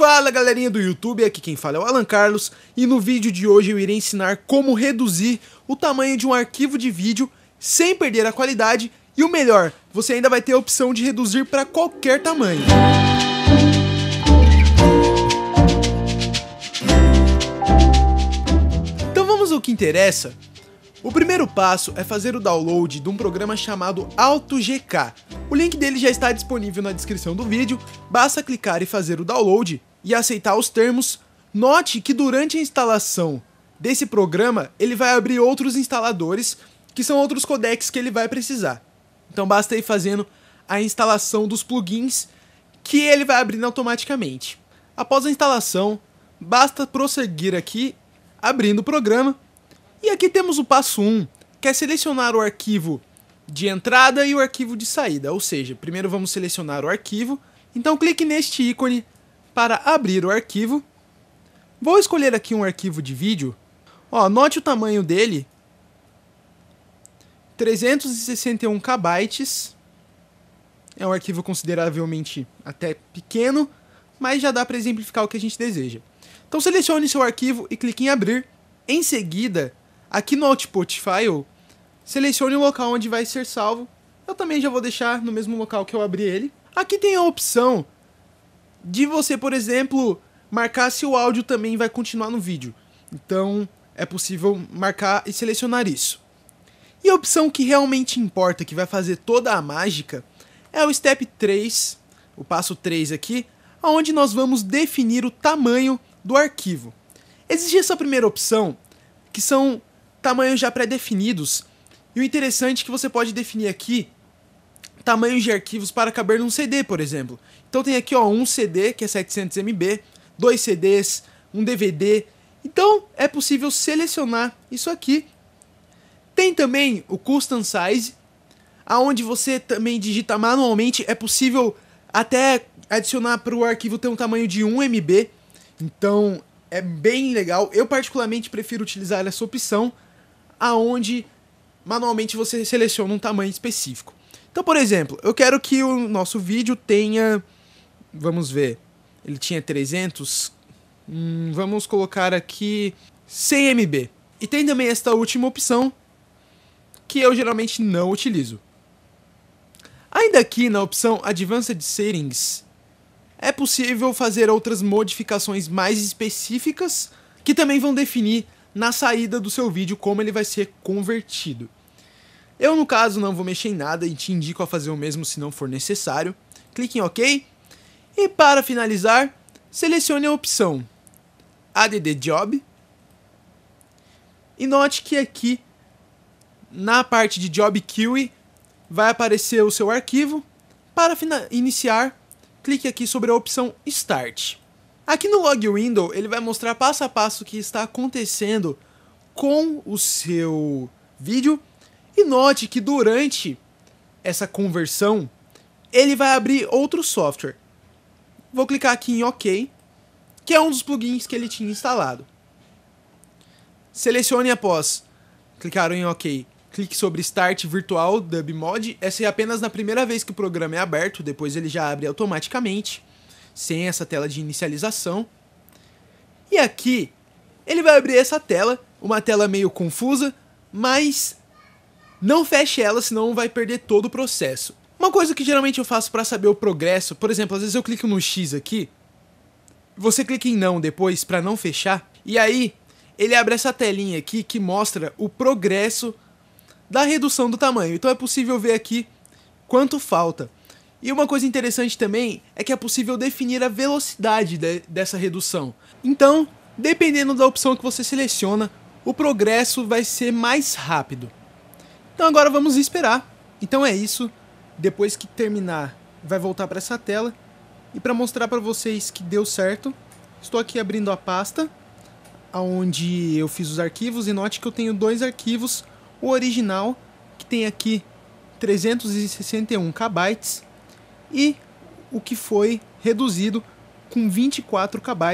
Fala galerinha do YouTube, aqui quem fala é o Alan Carlos e no vídeo de hoje eu irei ensinar como reduzir o tamanho de um arquivo de vídeo sem perder a qualidade e o melhor, você ainda vai ter a opção de reduzir para qualquer tamanho. Então vamos ao que interessa. O primeiro passo é fazer o download de um programa chamado AutoGK. O link dele já está disponível na descrição do vídeo, basta clicar e fazer o download e aceitar os termos, note que durante a instalação desse programa ele vai abrir outros instaladores, que são outros codecs que ele vai precisar. Então basta ir fazendo a instalação dos plugins que ele vai abrindo automaticamente. Após a instalação, basta prosseguir aqui abrindo o programa. E aqui temos o passo 1, que é selecionar o arquivo de entrada e o arquivo de saída, ou seja, primeiro vamos selecionar o arquivo, então clique neste ícone para abrir o arquivo, vou escolher aqui um arquivo de vídeo. Ó, note o tamanho dele. 361 KB. É um arquivo consideravelmente até pequeno, mas já dá para exemplificar o que a gente deseja. Então selecione seu arquivo e clique em abrir. Em seguida, aqui no Output File, selecione o local onde vai ser salvo. Eu também já vou deixar no mesmo local que eu abri ele. Aqui tem a opção de você, por exemplo, marcar se o áudio também vai continuar no vídeo. Então, é possível marcar e selecionar isso. E a opção que realmente importa, que vai fazer toda a mágica, é o step 3, o passo 3 aqui, onde nós vamos definir o tamanho do arquivo. Existe essa primeira opção, que são tamanhos já pré-definidos, e o interessante é que você pode definir aqui tamanhos de arquivos para caber num CD, por exemplo. Então tem aqui ó, um CD, que é 700 MB, dois CDs, um DVD. Então é possível selecionar isso aqui. Tem também o custom size, aonde você também digita manualmente, é possível até adicionar para o arquivo ter um tamanho de 1 MB. Então é bem legal. Eu particularmente prefiro utilizar essa opção aonde manualmente você seleciona um tamanho específico. Então, por exemplo, eu quero que o nosso vídeo tenha. Vamos ver. Ele tinha 300. Hum, vamos colocar aqui 100 MB. E tem também esta última opção, que eu geralmente não utilizo. Ainda aqui na opção Advanced Settings, é possível fazer outras modificações mais específicas que também vão definir na saída do seu vídeo como ele vai ser convertido. Eu, no caso, não vou mexer em nada e te indico a fazer o mesmo se não for necessário. Clique em OK. E para finalizar, selecione a opção ADD Job. E note que aqui, na parte de Job Queue, vai aparecer o seu arquivo. Para iniciar, clique aqui sobre a opção Start. Aqui no Log Window, ele vai mostrar passo a passo o que está acontecendo com o seu vídeo e note que durante essa conversão, ele vai abrir outro software. Vou clicar aqui em OK, que é um dos plugins que ele tinha instalado. Selecione após clicar em OK. Clique sobre Start Virtual Dub Mod. Essa é apenas na primeira vez que o programa é aberto, depois ele já abre automaticamente, sem essa tela de inicialização. E aqui, ele vai abrir essa tela, uma tela meio confusa, mas não feche ela, senão vai perder todo o processo. Uma coisa que geralmente eu faço para saber o progresso, por exemplo, às vezes eu clico no X aqui, você clica em não depois para não fechar, e aí ele abre essa telinha aqui que mostra o progresso da redução do tamanho. Então é possível ver aqui quanto falta. E uma coisa interessante também é que é possível definir a velocidade de, dessa redução. Então, dependendo da opção que você seleciona, o progresso vai ser mais rápido. Então agora vamos esperar. Então é isso. Depois que terminar, vai voltar para essa tela. E para mostrar para vocês que deu certo, estou aqui abrindo a pasta onde eu fiz os arquivos e note que eu tenho dois arquivos, o original que tem aqui 361 KB e o que foi reduzido com 24 KB.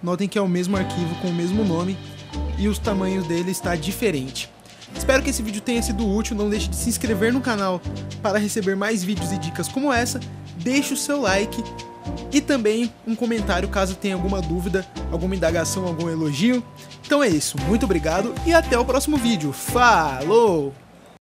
Notem que é o mesmo arquivo com o mesmo nome e os tamanhos dele está diferente. Espero que esse vídeo tenha sido útil, não deixe de se inscrever no canal para receber mais vídeos e dicas como essa, deixe o seu like e também um comentário caso tenha alguma dúvida, alguma indagação, algum elogio. Então é isso, muito obrigado e até o próximo vídeo. Falou!